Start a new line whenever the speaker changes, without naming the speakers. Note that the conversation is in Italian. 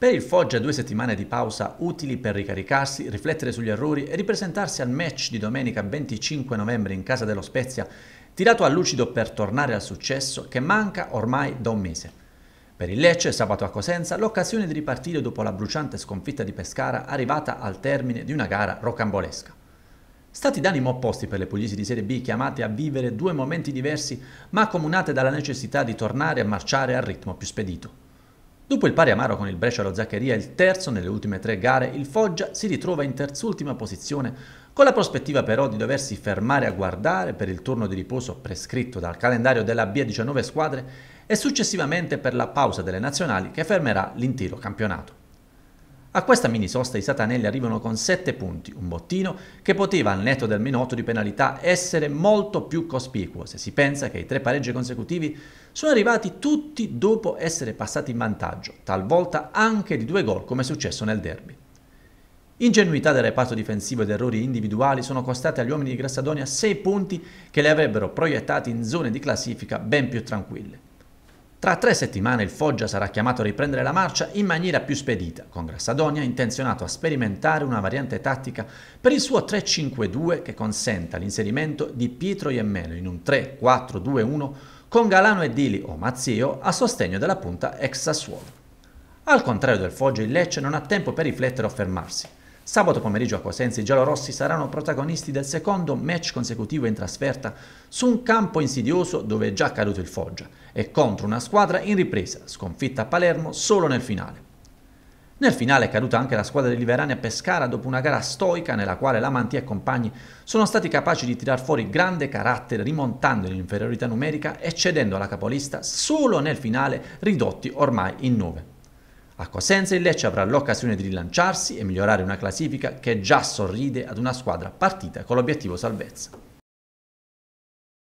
Per il Foggia due settimane di pausa utili per ricaricarsi, riflettere sugli errori e ripresentarsi al match di domenica 25 novembre in casa dello Spezia, tirato a lucido per tornare al successo che manca ormai da un mese. Per il Lecce, sabato a Cosenza, l'occasione di ripartire dopo la bruciante sconfitta di Pescara arrivata al termine di una gara rocambolesca. Stati d'animo opposti per le pugliesi di Serie B chiamate a vivere due momenti diversi ma accomunate dalla necessità di tornare a marciare al ritmo più spedito. Dopo il pari amaro con il Brescia lo Zaccheria, il terzo nelle ultime tre gare, il Foggia si ritrova in terzultima posizione, con la prospettiva però di doversi fermare a guardare per il turno di riposo prescritto dal calendario della B19 squadre e successivamente per la pausa delle nazionali che fermerà l'intero campionato. A questa mini sosta i satanelli arrivano con 7 punti, un bottino che poteva al netto del minotto di penalità essere molto più cospicuo se si pensa che i tre pareggi consecutivi sono arrivati tutti dopo essere passati in vantaggio, talvolta anche di due gol come è successo nel derby. Ingenuità del reparto difensivo ed errori individuali sono costati agli uomini di Grassadonia 6 punti che li avrebbero proiettati in zone di classifica ben più tranquille. Tra tre settimane il Foggia sarà chiamato a riprendere la marcia in maniera più spedita, con Grassadonia intenzionato a sperimentare una variante tattica per il suo 3-5-2 che consenta l'inserimento di Pietro Iemmeno in un 3-4-2-1 con Galano e Dili o Mazzio a sostegno della punta ex Sassuolo. Al contrario del Foggia, il Lecce non ha tempo per riflettere o fermarsi. Sabato pomeriggio a Cosenza i giallorossi saranno protagonisti del secondo match consecutivo in trasferta su un campo insidioso dove è già caduto il Foggia e contro una squadra in ripresa, sconfitta a Palermo solo nel finale. Nel finale è caduta anche la squadra di Liverani a Pescara dopo una gara stoica nella quale Lamanti e compagni sono stati capaci di tirar fuori grande carattere rimontando l'inferiorità numerica e cedendo alla capolista solo nel finale ridotti ormai in 9. A Cosenza il Lecce avrà l'occasione di rilanciarsi e migliorare una classifica che già sorride ad una squadra partita con l'obiettivo salvezza.